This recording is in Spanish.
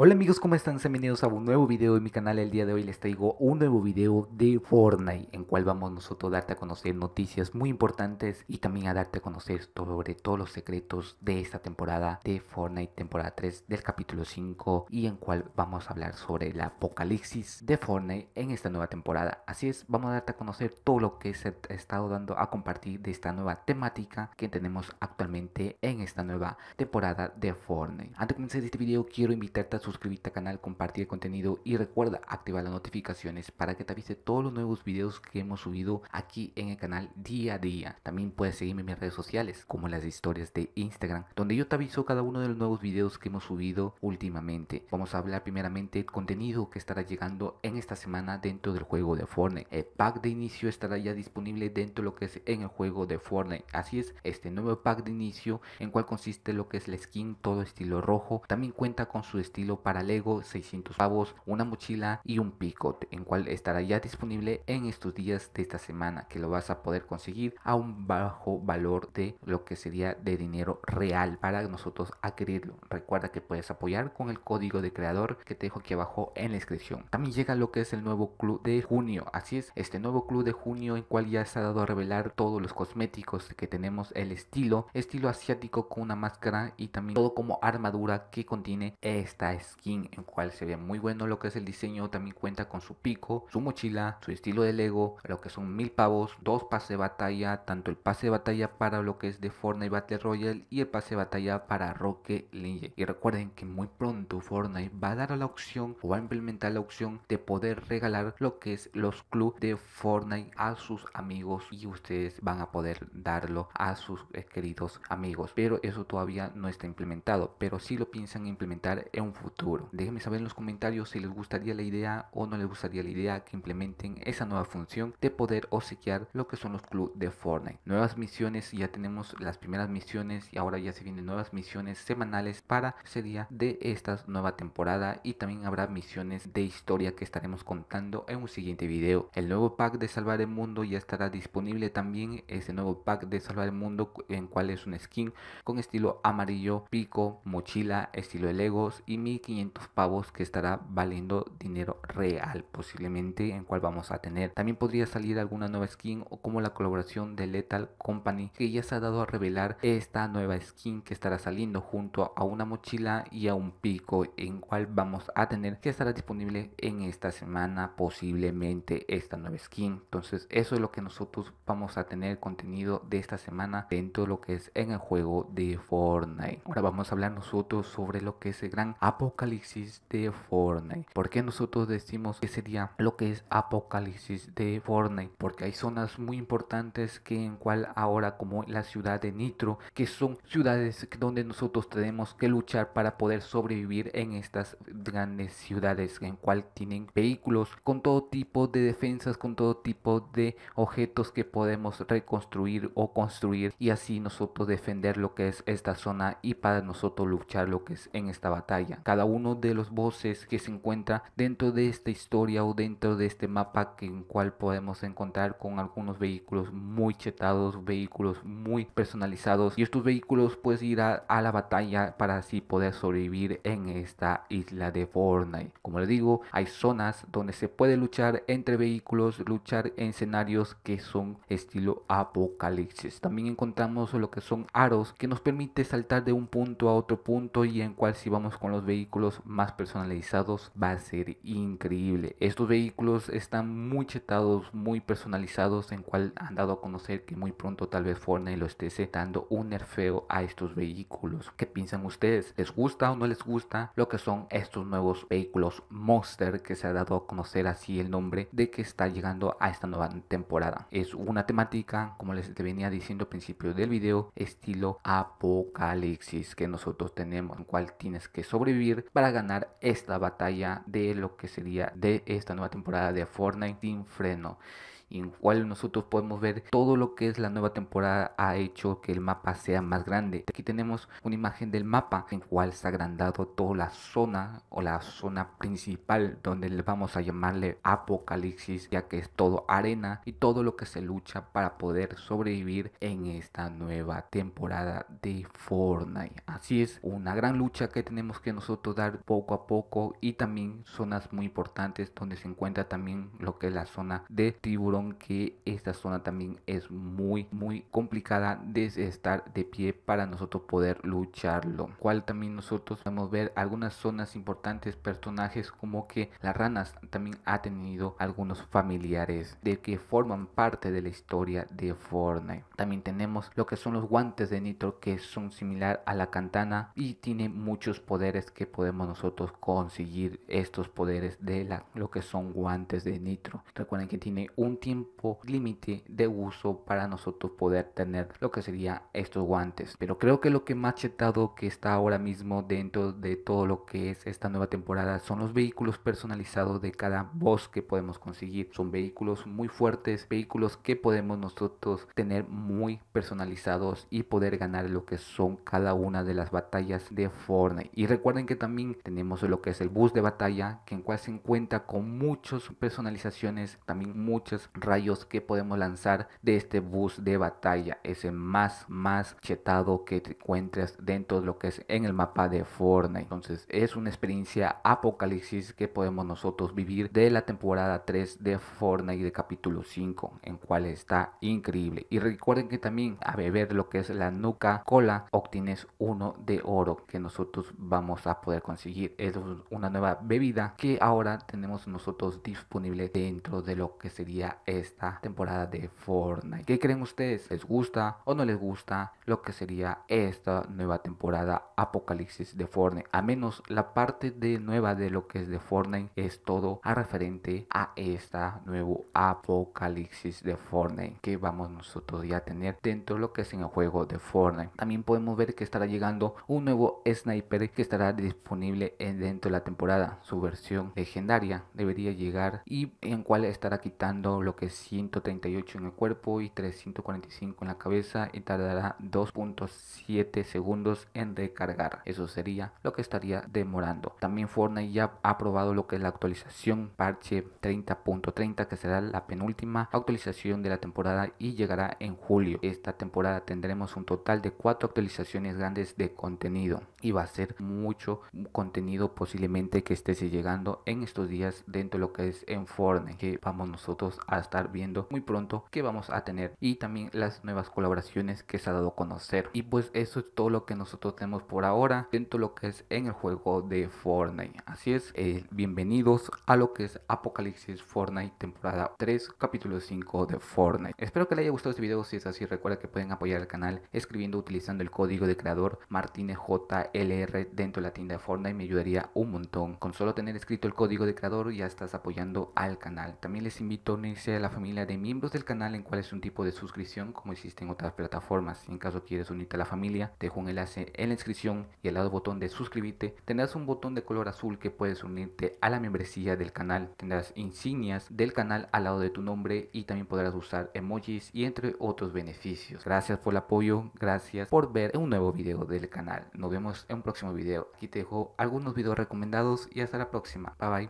Hola amigos, ¿cómo están? Bienvenidos a un nuevo video de mi canal. El día de hoy les traigo un nuevo video de Fortnite, en cual vamos nosotros a darte a conocer noticias muy importantes y también a darte a conocer sobre todos los secretos de esta temporada de Fortnite, temporada 3 del capítulo 5, y en cual vamos a hablar sobre el apocalipsis de Fortnite en esta nueva temporada. Así es, vamos a darte a conocer todo lo que se ha estado dando a compartir de esta nueva temática que tenemos actualmente en esta nueva temporada de Fortnite. Antes de comenzar este video, quiero invitarte a suscribirte al canal, compartir el contenido y recuerda activar las notificaciones para que te avise todos los nuevos videos que hemos subido aquí en el canal día a día. También puedes seguirme en mis redes sociales como las historias de Instagram, donde yo te aviso cada uno de los nuevos videos que hemos subido últimamente. Vamos a hablar primeramente del contenido que estará llegando en esta semana dentro del juego de Fortnite. El pack de inicio estará ya disponible dentro de lo que es en el juego de Fortnite. Así es, este nuevo pack de inicio en cual consiste lo que es la skin todo estilo rojo. También cuenta con su estilo para Lego, 600 pavos, una mochila y un picot, en cual estará ya disponible en estos días de esta semana, que lo vas a poder conseguir a un bajo valor de lo que sería de dinero real para nosotros adquirirlo. Recuerda que puedes apoyar con el código de creador que te dejo aquí abajo en la descripción. También llega lo que es el nuevo club de junio, así es, este nuevo club de junio en cual ya se ha dado a revelar todos los cosméticos que tenemos, el estilo, estilo asiático con una máscara y también todo como armadura que contiene esta skin, en cual se ve muy bueno lo que es el diseño. También cuenta con su pico, su mochila, su estilo de Lego, lo que son mil pavos, dos pases de batalla, tanto el pase de batalla para lo que es de Fortnite Battle Royale y el pase de batalla para Rocket League. Y recuerden que muy pronto Fortnite va a dar la opción o va a implementar la opción de poder regalar lo que es los clubes de Fortnite a sus amigos y ustedes van a poder darlo a sus eh, queridos amigos. Pero eso todavía no está implementado, pero si lo piensan implementar en un futuro Déjenme saber en los comentarios si les gustaría la idea o no les gustaría la idea que implementen esa nueva función de poder obsequiar lo que son los clubes de Fortnite. Nuevas misiones, ya tenemos las primeras misiones y ahora ya se vienen nuevas misiones semanales para día de esta nueva temporada y también habrá misiones de historia que estaremos contando en un siguiente video. El nuevo pack de salvar el mundo ya estará disponible también, ese nuevo pack de salvar el mundo en cual es un skin con estilo amarillo, pico, mochila, estilo de legos y mi 500 pavos que estará valiendo dinero real posiblemente en cual vamos a tener. También podría salir alguna nueva skin o como la colaboración de Lethal Company que ya se ha dado a revelar esta nueva skin que estará saliendo junto a una mochila y a un pico en cual vamos a tener que estará disponible en esta semana posiblemente esta nueva skin. Entonces eso es lo que nosotros vamos a tener contenido de esta semana dentro de lo que es en el juego de Fortnite. Ahora vamos a hablar nosotros sobre lo que es el gran Apple Apocalipsis de Fortnite. ¿Por qué nosotros decimos que sería lo que es Apocalipsis de Fortnite? Porque hay zonas muy importantes que en cual ahora como la ciudad de Nitro, que son ciudades donde nosotros tenemos que luchar para poder sobrevivir en estas grandes ciudades en cual tienen vehículos con todo tipo de defensas, con todo tipo de objetos que podemos reconstruir o construir y así nosotros defender lo que es esta zona y para nosotros luchar lo que es en esta batalla cada uno de los voces que se encuentra dentro de esta historia o dentro de este mapa en cual podemos encontrar con algunos vehículos muy chetados, vehículos muy personalizados y estos vehículos pues ir a, la batalla para así poder sobrevivir en esta isla de Fortnite. Como le digo, hay zonas donde se puede luchar entre vehículos, luchar en escenarios que son estilo apocalipsis. También encontramos lo que son aros que nos permite saltar de un punto a otro punto y en cual si vamos con los vehículos más personalizados va a ser increíble. Estos vehículos están muy chetados, muy personalizados, en cual han dado a conocer que muy pronto tal vez Fortnite lo esté dando un nerfeo a estos vehículos. ¿Qué piensan ustedes? ¿Les gusta o no les gusta lo que son estos nuevos vehículos Monster que se ha dado a conocer así el nombre de que está llegando a esta nueva temporada? Es una temática, como les venía diciendo al principio del video, estilo apocalipsis que nosotros tenemos, en cual tienes que sobrevivir para ganar esta batalla de lo que sería de esta nueva temporada de Fortnite sin freno y en cual nosotros podemos ver todo lo que es la nueva temporada ha hecho que el mapa sea más grande. Aquí tenemos una imagen del mapa en cual se ha agrandado toda la zona o la zona principal donde le vamos a llamarle apocalipsis ya que es todo arena y todo lo que se lucha para poder sobrevivir en esta nueva temporada de Fortnite. Así es, una gran lucha que tenemos que nosotros dar poco a poco y también zonas muy importantes donde se encuentra también lo que es la zona de tiburón que esta zona también es muy, muy complicada de estar de pie para nosotros poder lucharlo. Cual también nosotros podemos ver algunas zonas importantes, personajes como que las ranas también ha tenido algunos familiares de que forman parte de la historia de Fortnite. También tenemos lo que son los guantes de Nitro que son similar a la cantana y tiene muchos poderes que podemos nosotros conseguir estos poderes de la, lo que son guantes de Nitro. Recuerden que tiene un tipo tiempo límite de uso para nosotros poder tener lo que sería estos guantes. Pero creo que lo que más chetado que está ahora mismo dentro de todo lo que es esta nueva temporada son los vehículos personalizados de cada boss que podemos conseguir. Son vehículos muy fuertes, vehículos que podemos nosotros tener muy personalizados y poder ganar lo que son cada una de las batallas de Fortnite. Y recuerden que también tenemos lo que es el bus de batalla, que en cual se encuentra con muchas personalizaciones, también muchas rayos que podemos lanzar de este bus de batalla, ese más más chetado que te encuentras dentro de lo que es en el mapa de Fortnite. Entonces es una experiencia apocalipsis que podemos nosotros vivir de la temporada 3 de Fortnite de capítulo 5, en cual está increíble. Y recuerden que también a beber lo que es la nuca cola obtienes uno de oro que nosotros vamos a poder conseguir. Es una nueva bebida que ahora tenemos nosotros disponible dentro de lo que sería esta temporada de Fortnite. ¿Qué creen ustedes? ¿Les gusta o no les gusta lo que sería esta nueva temporada Apocalipsis de Fortnite? A menos la parte de nueva de lo que es de Fortnite es todo a referente a esta nuevo Apocalipsis de Fortnite que vamos nosotros ya a tener dentro lo que es en el juego de Fortnite. También podemos ver que estará llegando un nuevo sniper que estará disponible dentro de la temporada. Su versión legendaria debería llegar y en cual estará quitando lo que 138 en el cuerpo y 345 en la cabeza y tardará 2.7 segundos en recargar. Eso sería lo que estaría demorando. También Fortnite ya ha aprobado lo que es la actualización parche 30.30 que será la penúltima actualización de la temporada y llegará en julio. Esta temporada tendremos un total de 4 actualizaciones grandes de contenido y va a ser mucho contenido posiblemente que esté llegando en estos días dentro de lo que es en Fortnite que vamos nosotros a estar viendo muy pronto que vamos a tener y también las nuevas colaboraciones que se ha dado a conocer y pues eso es todo lo que nosotros tenemos por ahora dentro de lo que es en el juego de Fortnite así es eh, bienvenidos a lo que es Apocalipsis Fortnite temporada 3 capítulo 5 de Fortnite espero que les haya gustado este video si es así recuerda que pueden apoyar al canal escribiendo utilizando el código de creador martinezj LR dentro de la tienda de Fortnite me ayudaría un montón. Con solo tener escrito el código de creador ya estás apoyando al canal. También les invito a unirse a la familia de miembros del canal en cuál es un tipo de suscripción como existe en otras plataformas. en caso quieres unirte a la familia, te dejo un enlace en la inscripción y al lado botón de suscribirte tendrás un botón de color azul que puedes unirte a la membresía del canal. Tendrás insignias del canal al lado de tu nombre y también podrás usar emojis y entre otros beneficios. Gracias por el apoyo, gracias por ver un nuevo video del canal. Nos vemos en un próximo video. Aquí te dejo algunos videos recomendados y hasta la próxima. Bye bye.